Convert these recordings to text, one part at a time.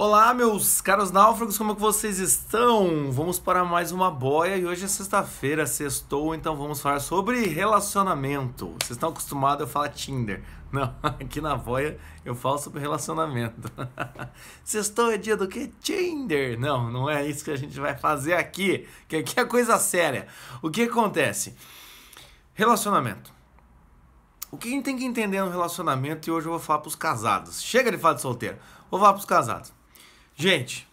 Olá, meus caros náufragos, como é que vocês estão? Vamos para mais uma boia e hoje é sexta-feira, sextou, então vamos falar sobre relacionamento. Vocês estão acostumados a falar Tinder. Não, aqui na boia eu falo sobre relacionamento. Sextou é dia do que? Tinder! Não, não é isso que a gente vai fazer aqui, que aqui é coisa séria. O que acontece? Relacionamento. O que a gente tem que entender no relacionamento, e hoje eu vou falar para os casados. Chega de falar de solteiro, vou falar para os casados. Gente,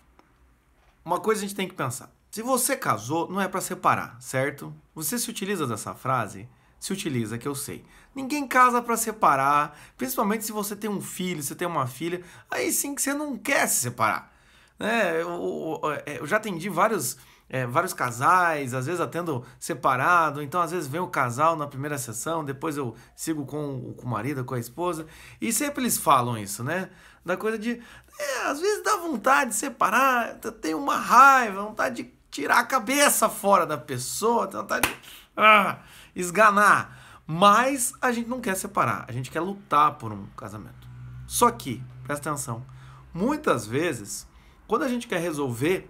uma coisa a gente tem que pensar. Se você casou, não é para separar, certo? Você se utiliza dessa frase? Se utiliza, que eu sei. Ninguém casa para separar, principalmente se você tem um filho, se tem uma filha, aí sim que você não quer se separar. né? eu, eu, eu já atendi vários é, vários casais, às vezes atendo separado, então às vezes vem o casal na primeira sessão, depois eu sigo com, com o marido, com a esposa, e sempre eles falam isso, né? Da coisa de. É, às vezes dá vontade de separar, tem uma raiva, vontade de tirar a cabeça fora da pessoa, tem vontade de ah, esganar. Mas a gente não quer separar, a gente quer lutar por um casamento. Só que, presta atenção, muitas vezes, quando a gente quer resolver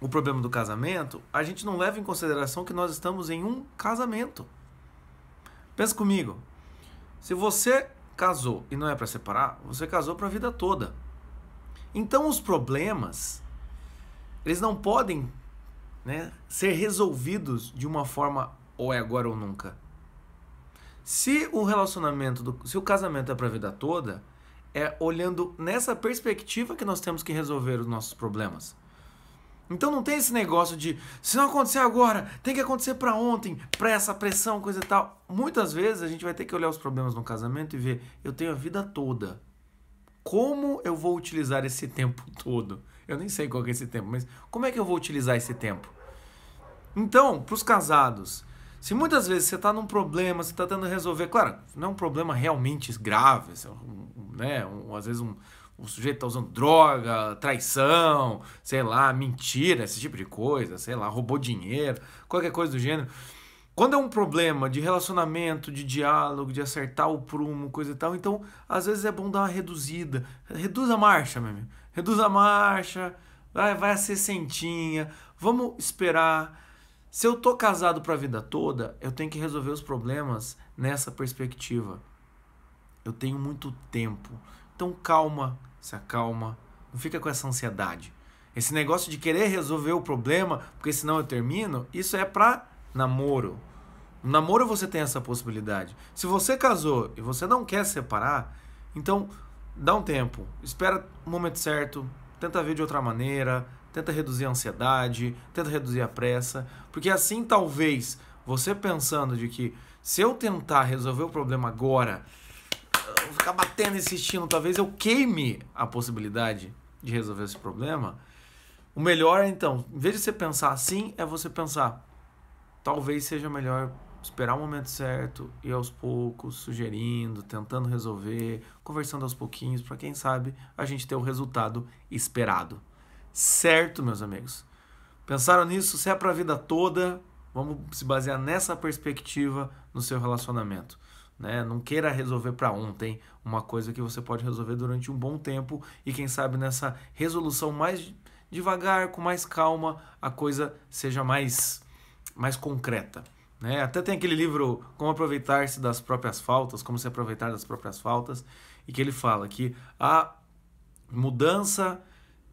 o problema do casamento, a gente não leva em consideração que nós estamos em um casamento. Pensa comigo. Se você casou e não é para separar, você casou para a vida toda. Então os problemas eles não podem, né, ser resolvidos de uma forma ou é agora ou nunca. Se o relacionamento, do, se o casamento é para a vida toda, é olhando nessa perspectiva que nós temos que resolver os nossos problemas. Então não tem esse negócio de se não acontecer agora, tem que acontecer para ontem, pressa, pressão, coisa e tal. Muitas vezes a gente vai ter que olhar os problemas no casamento e ver, eu tenho a vida toda. Como eu vou utilizar esse tempo todo? Eu nem sei qual é esse tempo, mas como é que eu vou utilizar esse tempo? Então, para os casados, se muitas vezes você está num problema, você está tentando resolver, claro, não é um problema realmente grave, assim, né? às vezes um, o sujeito tá usando droga, traição, sei lá, mentira, esse tipo de coisa, sei lá, roubou dinheiro, qualquer coisa do gênero. Quando é um problema de relacionamento, de diálogo, de acertar o prumo, coisa e tal, então às vezes é bom dar uma reduzida. Reduz a marcha, meu amigo. Reduz a marcha, vai, vai a sessentinha, vamos esperar. Se eu tô casado para a vida toda, eu tenho que resolver os problemas nessa perspectiva. Eu tenho muito tempo, então calma, se acalma, não fica com essa ansiedade. Esse negócio de querer resolver o problema, porque senão eu termino, isso é para namoro. No namoro você tem essa possibilidade. Se você casou e você não quer separar, então dá um tempo, espera o momento certo, tenta ver de outra maneira, tenta reduzir a ansiedade, tenta reduzir a pressa, porque assim talvez você pensando de que se eu tentar resolver o problema agora ficar batendo, insistindo, talvez eu queime a possibilidade de resolver esse problema. O melhor então, em vez de você pensar assim, é você pensar: talvez seja melhor esperar o momento certo e aos poucos sugerindo, tentando resolver, conversando aos pouquinhos, para quem sabe a gente ter o resultado esperado. Certo, meus amigos? Pensaram nisso? Se é para a vida toda, vamos se basear nessa perspectiva no seu relacionamento. Né? Não queira resolver para ontem uma coisa que você pode resolver durante um bom tempo e quem sabe nessa resolução mais devagar, com mais calma, a coisa seja mais mais concreta. Né? Até tem aquele livro Como Aproveitar-se das Próprias Faltas, Como Se Aproveitar das Próprias Faltas, e que ele fala que a mudança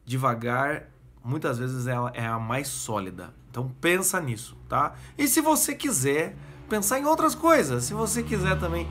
devagar muitas vezes ela é a mais sólida. Então pensa nisso, tá? E se você quiser pensar em outras coisas. Se você quiser também.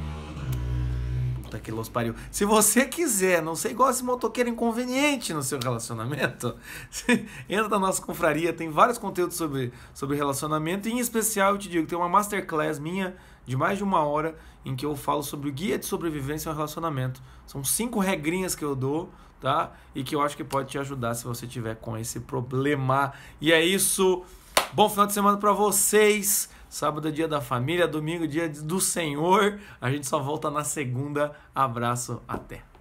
Puta que los pariu. Se você quiser, não sei, igual esse motoqueiro inconveniente no seu relacionamento, entra na nossa confraria, tem vários conteúdos sobre, sobre relacionamento. E em especial, eu te digo, tem uma masterclass minha de mais de uma hora em que eu falo sobre o guia de sobrevivência ao relacionamento. São cinco regrinhas que eu dou, tá? E que eu acho que pode te ajudar se você tiver com esse problema. E é isso. Bom final de semana para vocês. Sábado é dia da família, domingo é dia do Senhor. A gente só volta na segunda. Abraço, até.